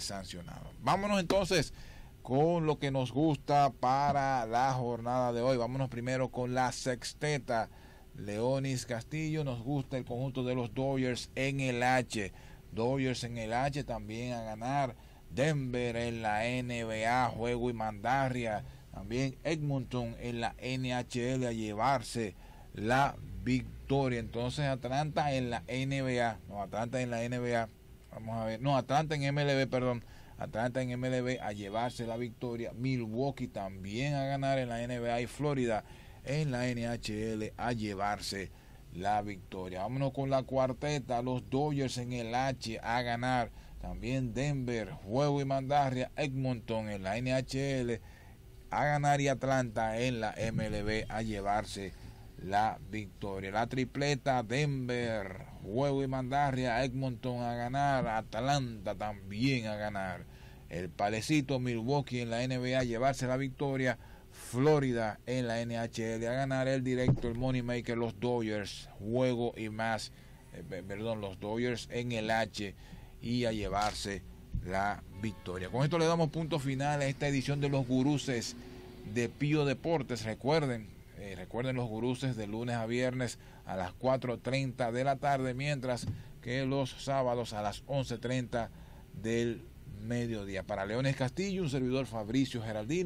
sancionado. Vámonos entonces con lo que nos gusta para la jornada de hoy. Vámonos primero con la sexteta. Leonis Castillo, nos gusta el conjunto de los Dodgers en el H. Dodgers en el H también a ganar. Denver en la NBA, juego y mandarria. También Edmonton en la NHL a llevarse la victoria. Entonces Atlanta en la NBA. No, Atlanta en la NBA Vamos a ver. No, Atlanta en MLB, perdón. Atlanta en MLB a llevarse la victoria. Milwaukee también a ganar en la NBA y Florida en la NHL a llevarse la victoria. Vámonos con la cuarteta. Los Dodgers en el H a ganar. También Denver, Juego y Mandarria, Edmonton en la NHL a ganar y Atlanta en la MLB a llevarse la victoria. La tripleta Denver, juego y mandarria, Edmonton a ganar, Atlanta también a ganar. El palecito Milwaukee en la NBA llevarse la victoria. Florida en la NHL a ganar el directo, el Moneymaker, los Dodgers, juego y más, eh, perdón, los Dodgers en el H y a llevarse la victoria. Con esto le damos punto final a esta edición de los guruses de Pío Deportes. Recuerden eh, recuerden los guruses de lunes a viernes a las 4.30 de la tarde, mientras que los sábados a las 11.30 del mediodía. Para Leones Castillo, un servidor Fabricio Geraldino.